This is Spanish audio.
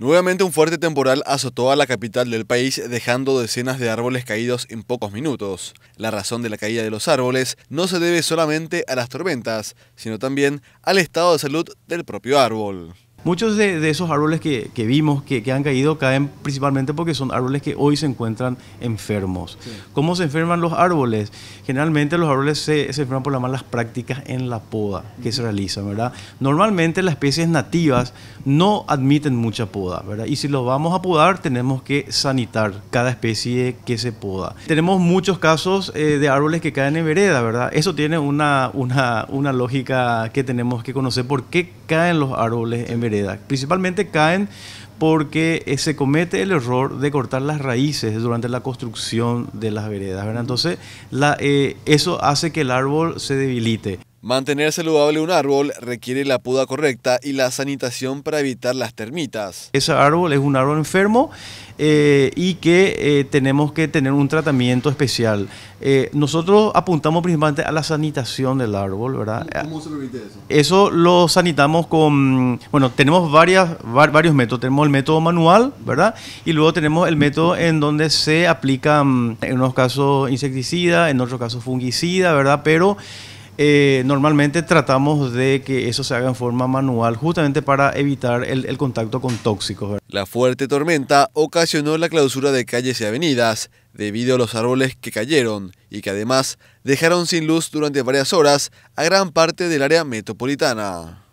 Nuevamente un fuerte temporal azotó a la capital del país dejando decenas de árboles caídos en pocos minutos. La razón de la caída de los árboles no se debe solamente a las tormentas, sino también al estado de salud del propio árbol. Muchos de, esos árboles que, vimos que, han caído caen principalmente porque son árboles que hoy se encuentran enfermos. ¿Cómo se enferman los árboles? Generalmente los árboles se, enferman por las malas prácticas en la poda que se realizan, ¿verdad? Normalmente las especies nativas no admiten mucha poda, ¿verdad? Y si los vamos a podar tenemos que sanitar cada especie que se poda. Tenemos muchos casos eh, de árboles que caen en vereda, ¿verdad? Eso tiene una, una lógica que tenemos que conocer por qué caen los árboles en vereda Principalmente caen porque eh, se comete el error de cortar las raíces durante la construcción de las veredas. Entonces, eh, eso hace que el árbol se debilite. Mantener saludable un árbol requiere la poda correcta y la sanitación para evitar las termitas. Ese árbol es un árbol enfermo eh, y que eh, tenemos que tener un tratamiento especial. Eh, nosotros apuntamos principalmente a la sanitación del árbol, ¿verdad? ¿Cómo se permite eso? Eso lo sanitamos con, bueno, tenemos varios métodos. Tenemos el método manual, ¿verdad? Y luego tenemos el método en donde se aplican, en unos casos insecticida, en otros casos fungicida, ¿verdad? Pero eh, normalmente tratamos de que eso se haga en forma manual, justamente para evitar el, contacto con tóxicos. La fuerte tormenta ocasionó la clausura de calles y avenidas debido a los árboles que cayeron y que además dejaron sin luz durante varias horas a gran parte del área metropolitana.